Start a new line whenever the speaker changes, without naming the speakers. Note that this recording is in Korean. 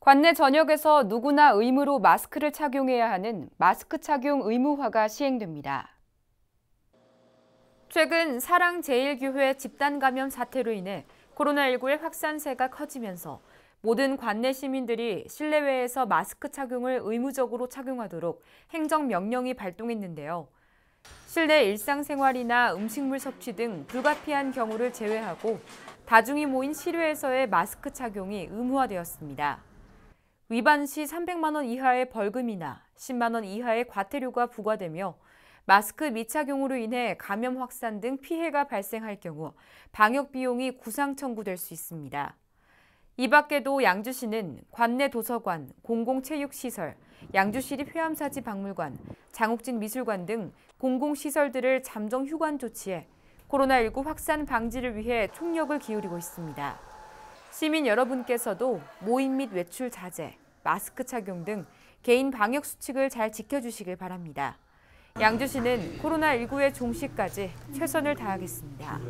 관내 전역에서 누구나 의무로 마스크를 착용해야 하는 마스크 착용 의무화가 시행됩니다. 최근 사랑제일교회 집단 감염 사태로 인해 코로나19의 확산세가 커지면서 모든 관내 시민들이 실내외에서 마스크 착용을 의무적으로 착용하도록 행정명령이 발동했는데요. 실내 일상생활이나 음식물 섭취 등 불가피한 경우를 제외하고 다중이 모인 실외에서의 마스크 착용이 의무화되었습니다. 위반 시 300만 원 이하의 벌금이나 10만 원 이하의 과태료가 부과되며 마스크 미착용으로 인해 감염 확산 등 피해가 발생할 경우 방역 비용이 구상 청구될 수 있습니다. 이 밖에도 양주시는 관내 도서관, 공공체육시설, 양주시립 회암사지 박물관, 장욱진 미술관 등 공공시설들을 잠정 휴관 조치해 코로나19 확산 방지를 위해 총력을 기울이고 있습니다. 시민 여러분께서도 모임 및 외출 자제, 마스크 착용 등 개인 방역 수칙을 잘 지켜주시길 바랍니다. 양주시는 코로나19의 종식까지 최선을 다하겠습니다.